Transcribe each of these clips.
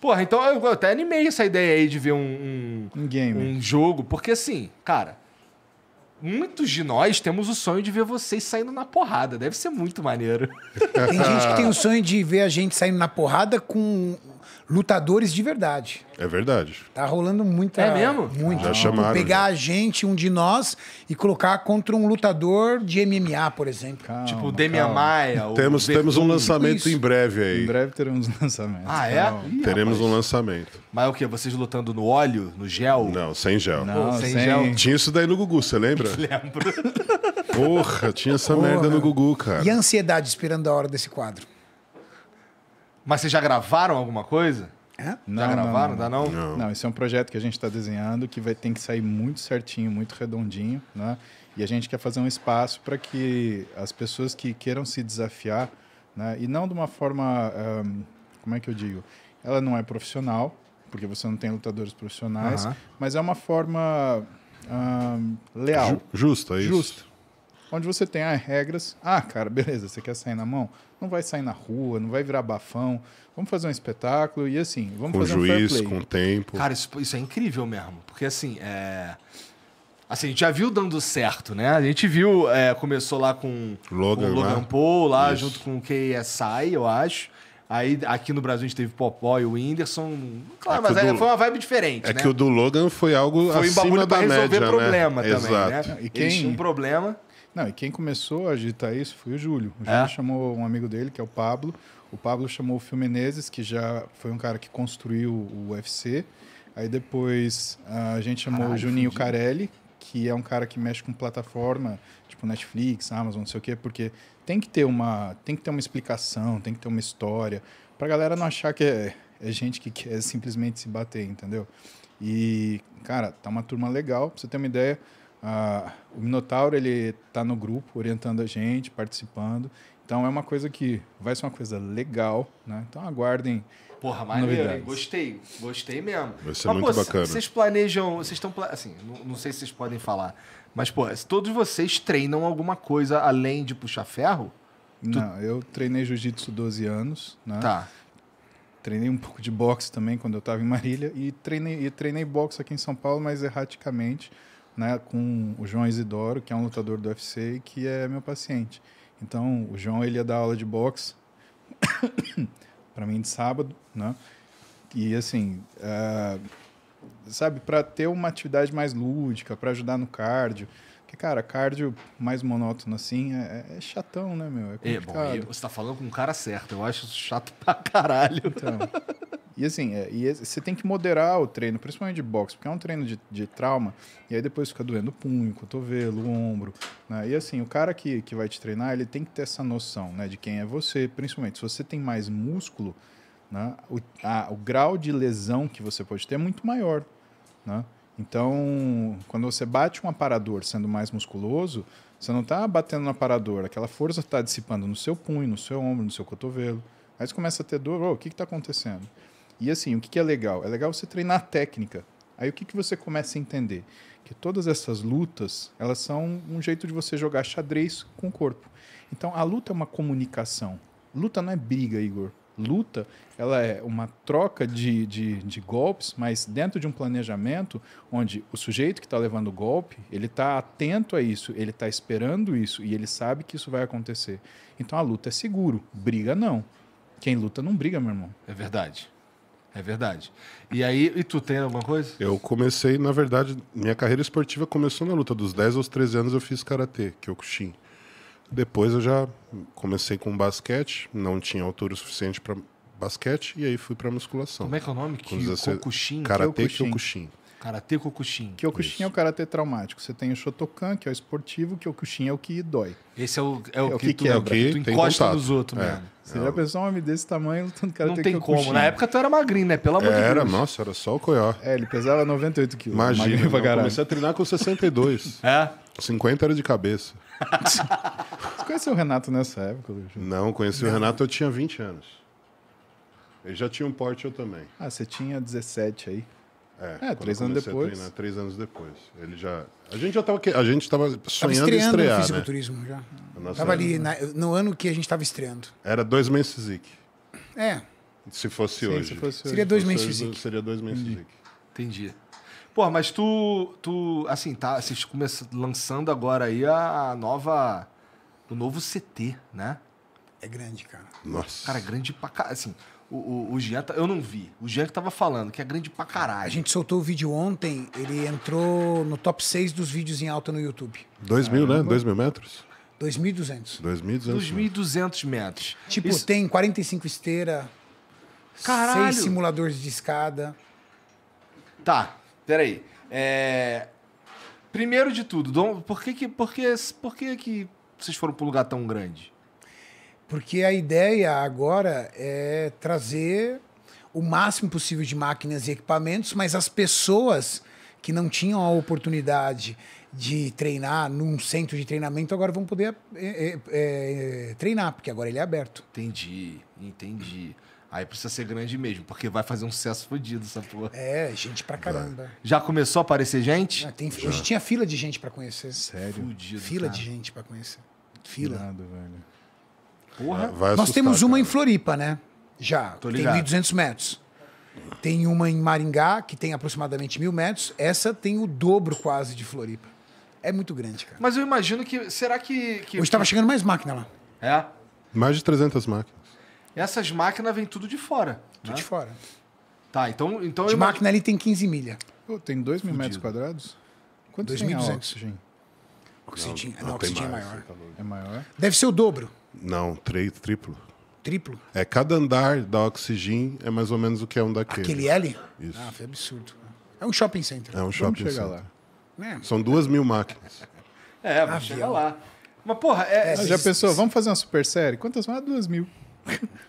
Porra, então eu até animei essa ideia aí de ver um, um, um game. um jogo, porque assim, cara, muitos de nós temos o sonho de ver vocês saindo na porrada. Deve ser muito maneiro. Tem gente que tem o sonho de ver a gente saindo na porrada com lutadores de verdade. É verdade. Tá rolando muita. É mesmo? Muito. Já chamaram. Pegar já. a gente, um de nós, e colocar contra um lutador de MMA, por exemplo. Calma, tipo o Demian Maia. Temos, temos um lançamento Isso. em breve aí. Em breve teremos um lançamento. Ah, é? Ih, teremos rapaz. um lançamento. Mas é o quê? Vocês lutando no óleo, no gel? Não, sem gel. Não, sem, sem gel. Tinha isso daí no Gugu, você lembra? Lembro. Porra, tinha essa Porra. merda no Gugu, cara. E a ansiedade esperando a hora desse quadro? Mas vocês já gravaram alguma coisa? É? Não, já gravaram? Não, não, não. Dá não? Não, esse é um projeto que a gente está desenhando que vai ter que sair muito certinho, muito redondinho, né? E a gente quer fazer um espaço para que as pessoas que queiram se desafiar, né? E não de uma forma, um, como é que eu digo? Ela não é profissional, porque você não tem lutadores profissionais, mas é uma forma um, leal. Justo justa, é isso. Justa onde você tem as regras. Ah, cara, beleza, você quer sair na mão? Não vai sair na rua, não vai virar bafão. Vamos fazer um espetáculo e assim, vamos com fazer um juiz, fair play. Com tempo. Cara, isso, isso é incrível mesmo. Porque assim, é... Assim, a gente já viu dando certo, né? A gente viu, é, começou lá com Logan, com Logan né? Paul, lá isso. junto com o KSI, eu acho. Aí aqui no Brasil a gente teve Popó e o Whindersson. Claro, é mas do... foi uma vibe diferente. É né? que o do Logan foi algo foi acima um bagulho da pra resolver né? problema também, Exato. né? E quem... Eles um problema. Não, e quem começou a agitar isso foi o Júlio. O Júlio é? chamou um amigo dele, que é o Pablo. O Pablo chamou o Phil Menezes, que já foi um cara que construiu o UFC. Aí depois ah, a gente chamou Caralho, o Juninho Carelli, que é um cara que mexe com plataforma, tipo Netflix, Amazon, não sei o quê, porque tem que ter uma, tem que ter uma explicação, tem que ter uma história, pra galera não achar que é, é gente que quer simplesmente se bater, entendeu? E, cara, tá uma turma legal, pra você ter uma ideia, ah, o Minotauro ele tá no grupo, orientando a gente, participando. Então é uma coisa que vai ser uma coisa legal, né? Então aguardem. Porra, maneiro, hein? Gostei, gostei mesmo. Vai ser mas, muito pô, bacana. Vocês planejam, vocês estão, assim, não, não, sei se vocês podem falar, mas, pô, todos vocês treinam alguma coisa além de puxar ferro? Não, tu... eu treinei jiu-jitsu 12 anos, né? Tá. Treinei um pouco de boxe também quando eu estava em Marília e treinei, e treinei boxe aqui em São Paulo, mas erraticamente né, com o João Isidoro, que é um lutador do UFC e que é meu paciente. Então, o João ele ia dar aula de boxe para mim de sábado, né? E assim, uh, sabe, para ter uma atividade mais lúdica, para ajudar no cardio. Porque, cara, cardio mais monótono assim é, é chatão, né, meu? É, é bom, você tá falando com o cara certo. Eu acho chato pra caralho. Então, E assim, é, e você tem que moderar o treino, principalmente de boxe, porque é um treino de, de trauma, e aí depois fica doendo o punho, o cotovelo, o ombro. Né? E assim, o cara que, que vai te treinar, ele tem que ter essa noção né, de quem é você, principalmente se você tem mais músculo, né, o, a, o grau de lesão que você pode ter é muito maior. Né? Então, quando você bate um aparador sendo mais musculoso, você não está batendo no aparador, aquela força está dissipando no seu punho, no seu ombro, no seu cotovelo. Aí você começa a ter dor, oh, o que está acontecendo? E assim, o que, é legal? É legal você treinar a técnica. Aí o que, que você começa a entender? Que todas essas lutas, elas são um jeito de você jogar xadrez com o corpo. Então a luta é uma comunicação. Luta não é briga, Igor. Luta, ela é uma troca de, de, de golpes, mas dentro de um planejamento onde o sujeito que está levando o golpe, ele está atento a isso, ele está esperando isso e ele sabe que isso vai acontecer. Então a luta é seguro, briga não. Quem luta não briga, meu irmão. É verdade. É verdade. E aí, e tu tem alguma coisa? Eu comecei, na verdade, minha carreira esportiva começou na luta. Dos 10 aos 13 anos eu fiz karatê, Kyokushin. Depois eu já comecei com basquete, não tinha altura suficiente para basquete, e aí fui para musculação. Como é que é o nome? Com Kyokushin? Karatê Kyokushin. Kyokushin. Karatê Kyokushin. Kyokushin é o karatê traumático. Você tem o Shotokan, que é o esportivo, Kyokushin é o que dói. Esse é o, é o, é o que, que, tu, é o que tu encosta contato. nos outros, é. Você já é pensou um homem desse tamanho lutando Não tem Kyokushin. como. Na época tu era magrinho, né? Pelo amor de Deus. Era, nossa, era só o coió. É, ele pesava 98 quilos. Imagina, eu comecei a treinar com 62. é? 50 era de cabeça. Você conheceu o Renato nessa época, Não, conheci Não. o Renato, eu tinha 20 anos. Ele já tinha um porte, eu também. Ah, você tinha 17 aí. É, é três anos depois. Treinar, três anos depois. Ele já. A gente já estava a gente tava sonhando tava estreando estrear, no né? fisiculturismo né? já. Tava ali na, no ano que a gente estava estreando. Era dois meses Zic. É. Se fosse Sim, hoje. Se fosse seria dois meses Zic. Seria dois meses Zic. Entendi. Pô, mas tu, tu assim, tá, vocês começando, lançando agora aí a nova o novo CT, né? É grande, cara. Nossa. Cara, é grande pra caralho. Assim, o, o, o Jean, tá, eu não vi. O Jean que tava falando, que é grande pra caralho. A gente soltou o vídeo ontem, ele entrou no top 6 dos vídeos em alta no YouTube. 2 mil, né? 2 mil metros? 2.200. 2.200 metros. metros. Tipo, Isso... tem 45 esteira, Caralho. seis simuladores de escada. Tá, peraí. É... Primeiro de tudo, por que que, por que, por que que vocês foram para um lugar tão grande? Porque a ideia agora é trazer o máximo possível de máquinas e equipamentos, mas as pessoas que não tinham a oportunidade de treinar num centro de treinamento agora vão poder é, é, é, treinar, porque agora ele é aberto. Entendi, entendi. Aí precisa ser grande mesmo, porque vai fazer um sucesso fodido essa porra. É, gente pra caramba. Já começou a aparecer gente? Ah, tem, hoje tinha fila de gente para conhecer. Sério? Fudido, fila cara. de gente para conhecer. Fila. Irado, velho. Porra. Vai Nós temos uma cara. em Floripa, né? Já. Tô ligado. Tem 1.200 metros. Tem uma em Maringá, que tem aproximadamente mil metros. Essa tem o dobro quase de Floripa. É muito grande, cara. Mas eu imagino que. Será que. que Hoje estava chegando mais máquina lá. É? Mais de 300 máquinas. Essas máquinas vêm tudo de fora. Tudo né? de fora. Tá, então. então de máquina ali tem 15 milha. Pô, tem 2 mil metros quadrados? Quantos 2.200. Oxigênio. Não, não, oxigênio é maior. Tá é maior? Deve ser o dobro. Não, tri, triplo. Triplo? É, cada andar da Oxygen é mais ou menos o que é um daquele. Aquele L? Isso. Ah, foi absurdo. É um shopping center. É um shopping Vamos center. Lá. Né? São duas mil máquinas. É, vamos chegar lá. Mas, porra, é, é, ah, já pensou? Vamos fazer uma super série? Quantas mais? Duas mil.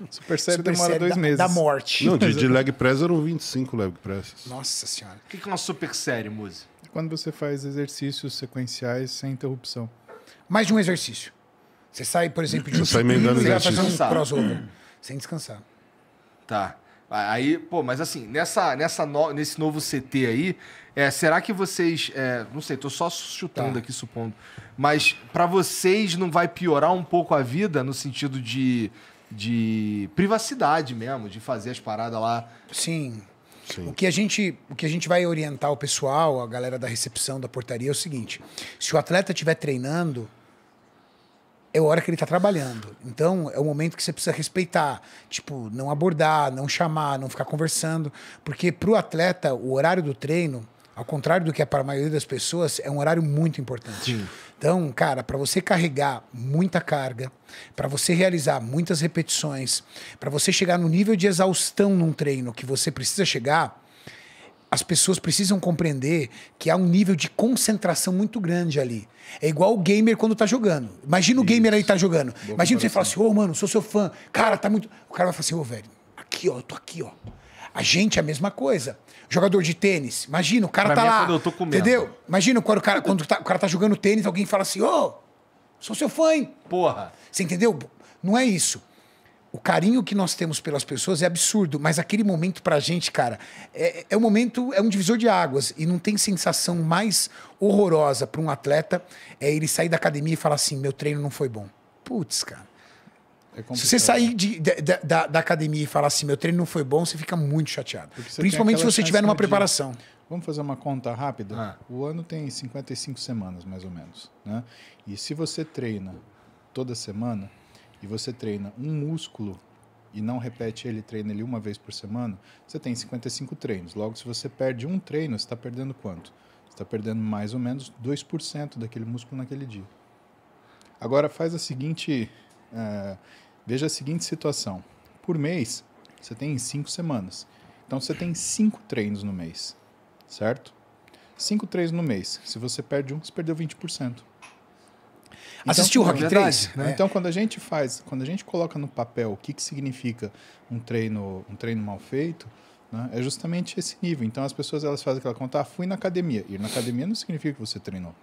Super série super demora série dois da, meses. Da morte. Não, de, de leg press eram 25 leg presses. Nossa senhora. O que é uma super série, Muzi? É quando você faz exercícios sequenciais sem interrupção. Mais de um exercício. Você sai, por exemplo, de um sai meio dando você vai fazer um crossover. Hum. Sem descansar. Tá. Aí, pô, mas assim, nessa, nessa no, nesse novo CT aí, é, será que vocês. É, não sei, tô só chutando tá. aqui, supondo. Mas para vocês não vai piorar um pouco a vida no sentido de, de privacidade mesmo, de fazer as paradas lá? Sim. Sim. O, que a gente, o que a gente vai orientar o pessoal, a galera da recepção, da portaria, é o seguinte: se o atleta estiver treinando, é a hora que ele está trabalhando. Então, é o momento que você precisa respeitar. Tipo, não abordar, não chamar, não ficar conversando. Porque para o atleta, o horário do treino, ao contrário do que é para a maioria das pessoas, é um horário muito importante. Sim. Então, cara, para você carregar muita carga, para você realizar muitas repetições, para você chegar no nível de exaustão num treino que você precisa chegar, as pessoas precisam compreender que há um nível de concentração muito grande ali. É igual o gamer quando tá jogando. Imagina Isso. o gamer aí tá jogando. Boa Imagina você falar assim, ô oh, mano, sou seu fã. Cara, tá muito. O cara vai falar assim, ô oh, velho, aqui ó, eu tô aqui ó. A gente é a mesma coisa. Jogador de tênis, imagina, o cara pra tá é lá. É eu tô comendo. Entendeu? Imagina quando o cara, quando tá, o cara tá jogando tênis, alguém fala assim, ô, oh, sou seu fã, hein? Porra. Você entendeu? Não é isso o carinho que nós temos pelas pessoas é absurdo, mas aquele momento pra gente, cara, é, é um momento, é um divisor de águas. E não tem sensação mais horrorosa para um atleta é ele sair da academia e falar assim: meu treino não foi bom. Putz, cara. É se você sair né? de, de, de, da, da, academia e falar assim, meu treino não foi bom, você fica muito chateado. Principalmente se você tiver numa preparação. Vamos fazer uma conta rápida? Ah. O ano tem 55 semanas, mais ou menos. Né? E se você treina toda semana, e você treina um músculo e não repete ele, treina ele uma vez por semana, você tem 55 treinos. Logo, se você perde um treino, você está perdendo quanto? Você está perdendo mais ou menos 2% daquele músculo naquele dia. Agora, faz a seguinte. Uh, veja a seguinte situação. Por mês, você tem 5 semanas. Então, você tem 5 treinos no mês, certo? 5 treinos no mês. Se você perde um, você perdeu 20%. Então, Assistiu o Rock é 3? Né? É. Então, quando a gente faz, quando a gente coloca no papel o que, que significa um treino, um treino mal feito, né? é justamente esse nível. Então, as pessoas elas fazem aquela conta, ah, fui na academia. Ir na academia não significa que você treinou.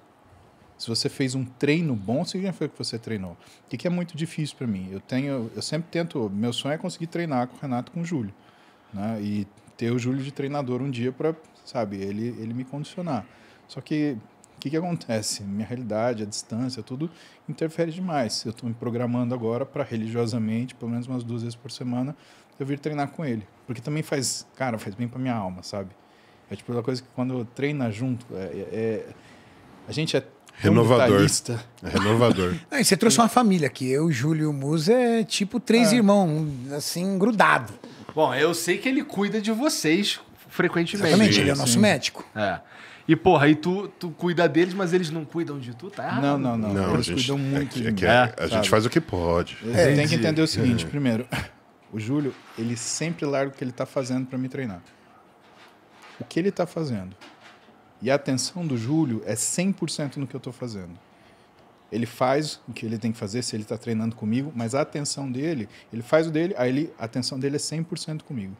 Se você fez um treino bom, significa que você treinou. O que, que é muito difícil para mim. Eu tenho, eu sempre tento, meu sonho é conseguir treinar com o Renato, com o Júlio. Né? E ter o Júlio de treinador um dia para, sabe, ele, ele me condicionar. Só que que, que acontece? Minha realidade, a distância, tudo interfere demais. Eu estou me programando agora para religiosamente, pelo menos umas duas vezes por semana, eu vir treinar com ele. Porque também faz, cara, faz bem para minha alma, sabe? É tipo uma coisa que quando treina junto, é, é, é a gente é Renovador. É renovador. Não, você trouxe uma família aqui. Eu, Júlio e o Musa é tipo três é. irmãos, assim, grudado. Bom, eu sei que ele cuida de vocês frequentemente. Exatamente, ele é o nosso Sim. médico. É. E, porra, aí tu, tu cuida deles, mas eles não cuidam de tu, tá errado? Não, não, não. não eles gente, cuidam é muito é que, é a, gente faz o que pode. É, tem que entender o seguinte, é. primeiro. O Júlio, ele sempre larga o que ele tá fazendo para me treinar. O que ele tá fazendo? E a atenção do Júlio é 100% no que eu tô fazendo. Ele faz o que ele tem que fazer se ele tá treinando comigo, mas a atenção dele, ele faz o dele, aí ele, a atenção dele é 100% comigo.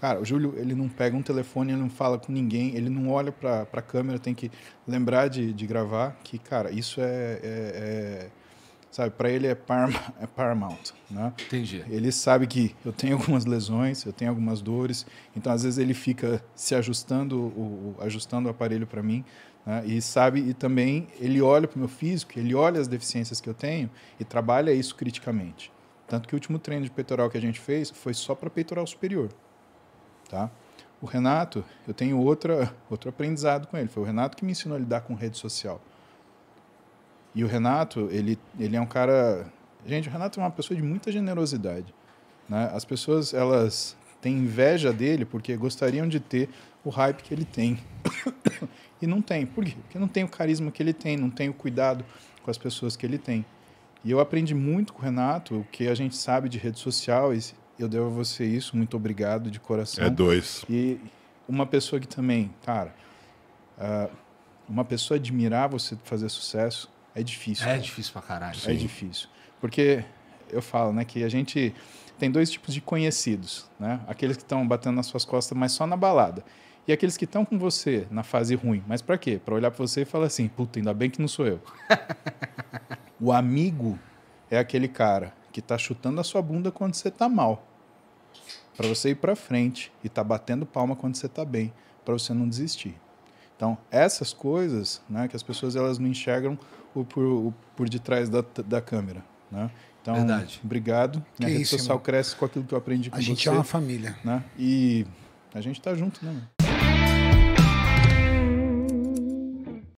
Cara, o Júlio, ele não pega um telefone, ele não fala com ninguém, ele não olha para a câmera, tem que lembrar de, de gravar, que, cara, isso é... é, é sabe, para ele é, parma, é paramount, né? Entendi. Ele sabe que eu tenho algumas lesões, eu tenho algumas dores, então às vezes ele fica se ajustando, o, ajustando o aparelho para mim, né? e sabe, e também ele olha para o meu físico, ele olha as deficiências que eu tenho e trabalha isso criticamente. Tanto que o último treino de peitoral que a gente fez foi só para peitoral superior. Tá? O Renato, eu tenho outra, outro aprendizado com ele. Foi o Renato que me ensinou a lidar com rede social. E o Renato, ele, ele é um cara... Gente, o Renato é uma pessoa de muita generosidade. Né? As pessoas, elas têm inveja dele porque gostariam de ter o hype que ele tem. e não tem. Por quê? Porque não tem o carisma que ele tem, não tem o cuidado com as pessoas que ele tem. E eu aprendi muito com o Renato, o que a gente sabe de rede social, eu devo a você isso, muito obrigado de coração. É dois. E uma pessoa que também, cara, uh, uma pessoa admirar você fazer sucesso é difícil. É cara. difícil pra caralho. É Sim. É difícil. Porque eu falo, né, que a gente tem dois tipos de conhecidos, né? Aqueles que estão batendo nas suas costas, mas só na balada. E aqueles que estão com você na fase ruim, mas para quê? Para olhar para você e falar assim: "Puta, ainda bem que não sou eu". o amigo é aquele cara que tá chutando a sua bunda quando você tá mal. Para você ir para frente e tá batendo palma quando você tá bem, para você não desistir. Então, essas coisas, né, que as pessoas elas não enxergam o por, o, por detrás da, da câmera, né? Então, Verdade. obrigado. Que Minha rede isso, social cresce com aquilo que eu aprendi com a você. A gente é uma família. Né? E a gente tá junto, né?